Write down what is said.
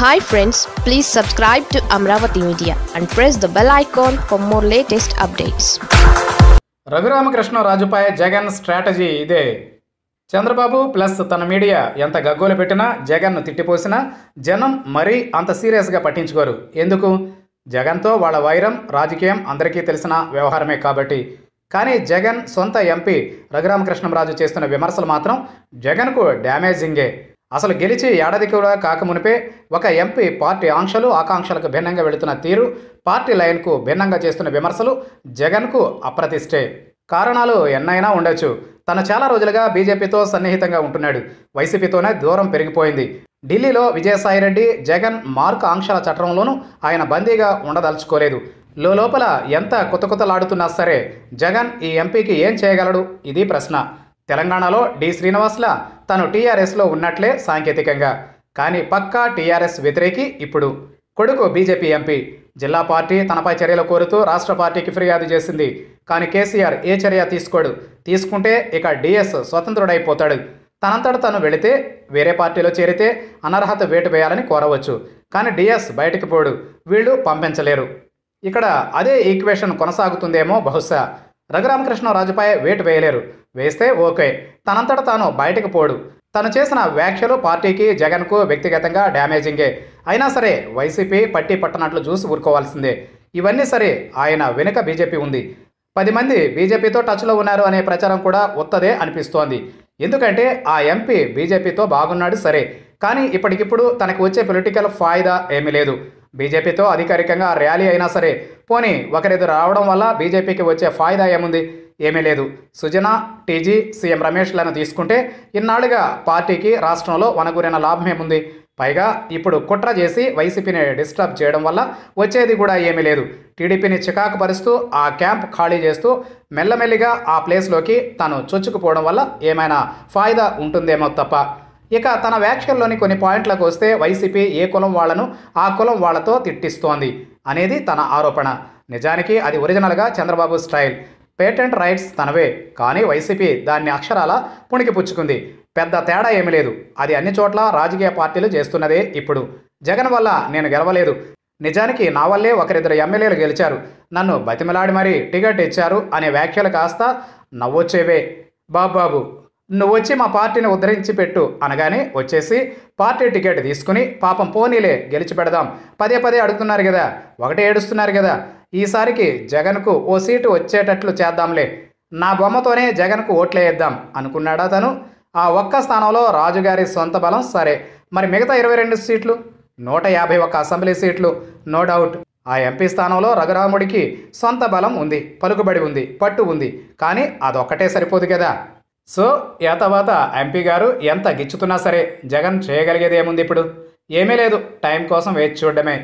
hi friends please subscribe to Amaravati media and press the bell icon for more latest updates Raghuramakrishna రాజుపాయ Jagan strategy ఇదే Chandrababu plus తన media ఎంత గగ్గోలు పెట్టినా జగన్ను తిట్టిపోసినా జనం మరీ అంత సీరియస్గా పట్టించుకోరు ఎందుకు జగన్తో వాళ్ళ వైరం రాజకీయం అందరికీ తెలిసిన వ్యవహారమే కాబట్టి కానీ జగన్ సొంత ఎంపీ రఘురామకృష్ణరాజు చేస్తున్న విమర్శలు మాత్రం జగన్కు డ్యామేజింగే అసలు గెలిచి ఏడాది కూడా కాకమునిపే ఒక ఎంపీ పార్టీ ఆంక్షలు ఆకాంక్షలకు భిన్నంగా వెళుతున్న తీరు పార్టీ లైన్కు భిన్నంగా చేస్తున్న విమర్శలు జగన్కు అప్రతిష్టే కారణాలు ఎన్నైనా ఉండొచ్చు తన చాలా రోజులుగా బీజేపీతో సన్నిహితంగా ఉంటున్నాడు వైసీపీతోనే దూరం పెరిగిపోయింది ఢిల్లీలో విజయసాయిరెడ్డి జగన్ మార్క్ ఆంక్షల చట్టంలోనూ ఆయన బందీగా ఉండదలుచుకోలేదు లోపల ఎంత కొత్త కొత్తలాడుతున్నా సరే జగన్ ఈ ఎంపీకి ఏం చేయగలడు ఇది ప్రశ్న తెలంగాణలో డి శ్రీనివాస్ల తను టీఆర్ఎస్లో ఉన్నట్లే సాంకేతికంగా కానీ పక్కా టీఆర్ఎస్ వ్యతిరేకి ఇప్పుడు కొడుకు బీజేపీ ఎంపీ జిల్లా పార్టీ తనపై చర్యలు కోరుతూ రాష్ట్ర పార్టీకి ఫిర్యాదు చేసింది కానీ కేసీఆర్ ఏ చర్య తీసుకోడు తీసుకుంటే ఇక డిఎస్ స్వతంత్రుడైపోతాడు తనంతట తను వెళితే వేరే పార్టీలో చేరితే అనర్హత వేటు వేయాలని కోరవచ్చు కానీ డిఎస్ బయటకు పోడు వీళ్ళు పంపించలేరు ఇక్కడ అదే ఈక్వేషన్ కొనసాగుతుందేమో బహుశా రఘురామకృష్ణ రాజుపై వేటు వేయలేరు వేస్తే ఓకే తనంతట తాను బయటకు పోడు తను చేసిన వ్యాఖ్యలు పార్టీకి జగన్కు వ్యక్తిగతంగా డ్యామేజింగే అయినా సరే వైసీపీ పట్టి పట్టనట్లు చూసి ఊరుకోవాల్సిందే ఇవన్నీ సరే ఆయన వెనుక బీజేపీ ఉంది పది మంది బీజేపీతో టచ్లో ఉన్నారు అనే ప్రచారం కూడా ఉత్తదే అనిపిస్తోంది ఎందుకంటే ఆ ఎంపీ బీజేపీతో బాగున్నాడు సరే కానీ ఇప్పటికిప్పుడు తనకు వచ్చే పొలిటికల్ ఫాయిదా ఏమీ లేదు బీజేపీతో అధికారికంగా ర్యాలీ అయినా సరే పోనీ ఒకరిది రావడం వల్ల బీజేపీకి వచ్చే ఫాయిదా ఏముంది ఏమీ లేదు సుజన టీజీ సీఎం రమేష్లను తీసుకుంటే ఇన్నాళ్ళుగా పార్టీకి రాష్ట్రంలో వనగూరిన లాభం ఏముంది పైగా ఇప్పుడు కుట్ర చేసి వైసీపీని డిస్టర్బ్ చేయడం వల్ల వచ్చేది కూడా ఏమీ లేదు టీడీపీని చికాకు పరుస్తూ ఆ క్యాంప్ ఖాళీ చేస్తూ మెల్లమెల్లిగా ఆ ప్లేస్లోకి తను చొచ్చుకుపోవడం వల్ల ఏమైనా ఫాయిదా ఉంటుందేమో తప్ప ఇక తన వ్యాఖ్యల్లోని కొన్ని పాయింట్లకు వస్తే వైసీపీ ఏ కులం వాళ్లను ఆ కులం వాళ్లతో తిట్టిస్తోంది అనేది తన ఆరోపణ నిజానికి అది ఒరిజినల్గా చంద్రబాబు స్టైల్ పేటెంట్ రైట్స్ తనవే కానీ వైసీపీ దాన్ని అక్షరాల పుణికిపుచ్చుకుంది పెద్ద తేడా ఏమీ లేదు అది అన్ని చోట్ల రాజకీయ పార్టీలు చేస్తున్నదే ఇప్పుడు జగన్ వల్ల నేను గెలవలేదు నిజానికి నా వల్లే ఒకరిద్దరు ఎమ్మెల్యేలు గెలిచారు నన్ను బతిమలాడి మరీ టికెట్ ఇచ్చారు అనే వ్యాఖ్యలు కాస్త నవ్వొచ్చేవే బాబాబు నువ్వు వచ్చి మా పార్టీని ఉద్ధరించి పెట్టు అనగానే వచ్చేసి పార్టీ టికెట్ తీసుకుని పాపం పోనీలే గెలిచి పెడదాం పదే పదే అడుగుతున్నారు కదా ఒకటే ఏడుస్తున్నారు కదా ఈసారికి జగన్కు ఓ సీటు వచ్చేటట్లు చేద్దాంలే నా బొమ్మతోనే జగన్కు ఓట్లేద్దాం అనుకున్నాడా తను ఆ ఒక్క స్థానంలో రాజుగారి సొంత బలం సరే మరి మిగతా ఇరవై రెండు సీట్లు నూట యాభై ఒక్క అసెంబ్లీ సీట్లు నో డౌట్ ఆ ఎంపీ స్థానంలో రఘురాముడికి సొంత బలం ఉంది పలుకుబడి ఉంది పట్టు ఉంది కానీ అదొక్కటే సరిపోదు కదా సో ఆ తర్వాత ఎంపీ గారు ఎంత గిచ్చుతున్నా సరే జగన్ చేయగలిగేది ఏముంది ఇప్పుడు ఏమీ లేదు టైం కోసం వేచి చూడడమే